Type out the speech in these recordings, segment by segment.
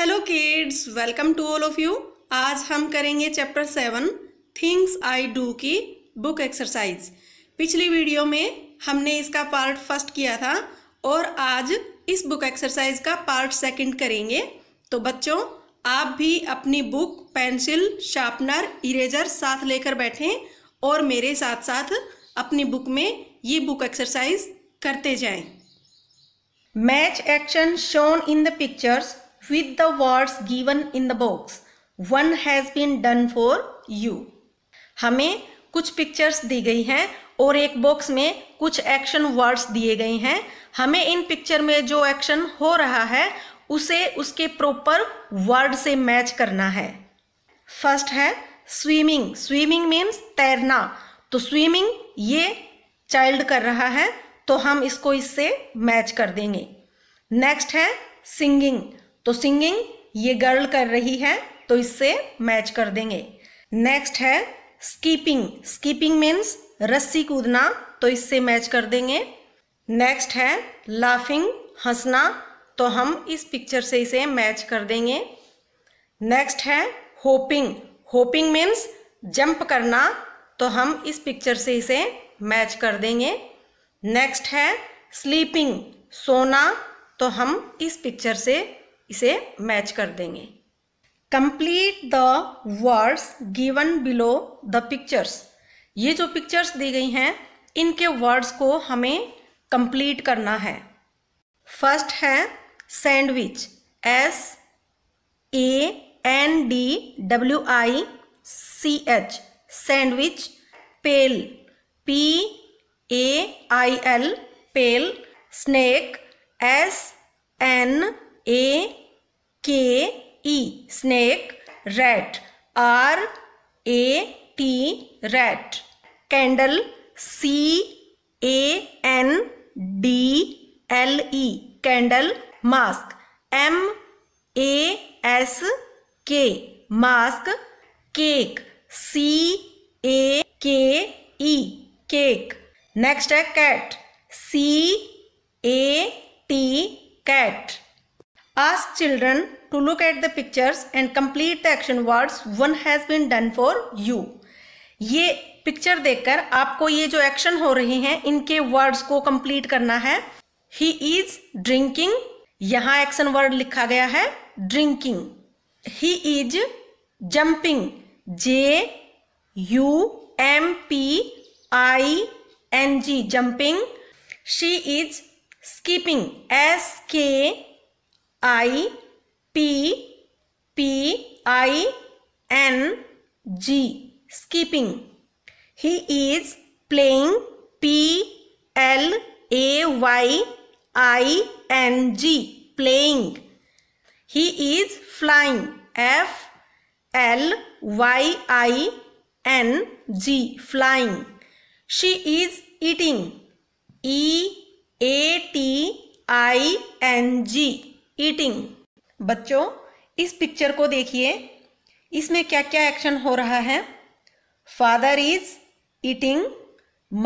Hello kids welcome to all of you आज हम करेंगे chapter seven things I do की बुक एक्सरसाइज पिछली वीडियो में हमने इसका पार्ट फर्स्ट किया था और आज इस बुक एक्सरसाइज का पार्ट सेकंड करेंगे तो बच्चों आप भी अपनी बुक पेंसिल शार्पनर इरेजर साथ लेकर बैठें और मेरे साथ साथ अपनी बुक में ये बुक एक्सरसाइज करते जाएं। Match action shown in the pictures with the words given in the box. One has been done for you. हमें कुछ पिक्चर्स दी गई हैं और एक बॉक्स में कुछ एक्शन वर्ड्स दिए गए हैं हमें इन पिक्चर में जो एक्शन हो रहा है उसे उसके प्रॉपर वर्ड से मैच करना है फर्स्ट है स्विमिंग स्विमिंग मीन्स तैरना तो स्विमिंग ये चाइल्ड कर रहा है तो हम इसको इससे मैच कर देंगे नेक्स्ट है सिंगिंग तो सिंगिंग ये गर्ल कर रही है तो इससे मैच कर देंगे नेक्स्ट है स्कीपिंग स्कीपिंग मीन्स रस्सी कूदना तो इससे मैच कर देंगे नेक्स्ट है लाफिंग हंसना तो हम इस पिक्चर से इसे मैच कर देंगे नेक्स्ट है होपिंग होपिंग मीन्स जंप करना तो हम इस पिक्चर से इसे मैच कर देंगे नेक्स्ट है स्लीपिंग सोना तो हम इस पिक्चर से इसे मैच कर देंगे complete the words given below the pictures ये जो पिक्चर्स दी गई हैं इनके वर्ड्स को हमें कंप्लीट करना है फर्स्ट है sandwich S A N D W I C H sandwich pail P A I L pail snake S N A K E snake rat R A T rat candle C A N D L E candle mask M A S K mask cake C A K E cake next है cat C A T cat Ask children to look at the pictures and complete the action words one has been done for you. ये picture देखकर आपको ये जो action हो रहे हैं इनके वर्ड्स को कंप्लीट करना है ही इज ड्रिंकिंग यहाँ एक्शन वर्ड लिखा गया है drinking he is jumping J U M P I N G jumping she is skipping S K I P P I N G skipping. He is playing P L A Y I N G playing. He is flying F L Y I N G flying. She is eating E A T I N G eating बच्चों इस picture को देखिए इसमें क्या क्या action हो रहा है father is eating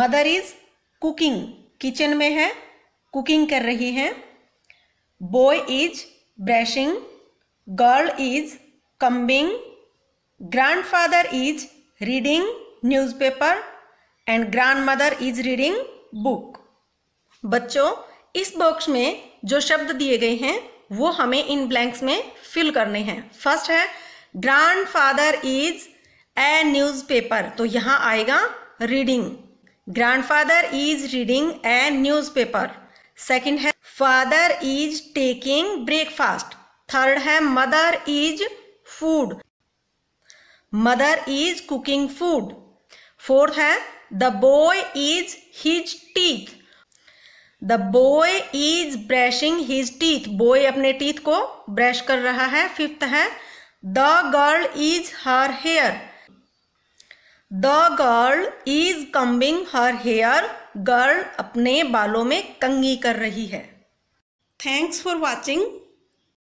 mother is cooking kitchen में है कुकिंग कर रही है boy is brushing girl is combing reading newspaper and grandmother is reading book बच्चों इस बॉक्स में जो शब्द दिए गए हैं वो हमें इन ब्लैंक्स में फिल करने हैं फर्स्ट है grandfather is a newspaper तो यहाँ आएगा reading grandfather is reading a newspaper second है father is taking breakfast third है mother is food mother is cooking food fourth है the boy is his teeth the boy is brushing his teeth boy अपने teeth को brush कर रहा है fifth है the girl is her hair the girl is combing her hair girl अपने बालों में कंगी कर रही है थैंक्स फॉर वॉचिंग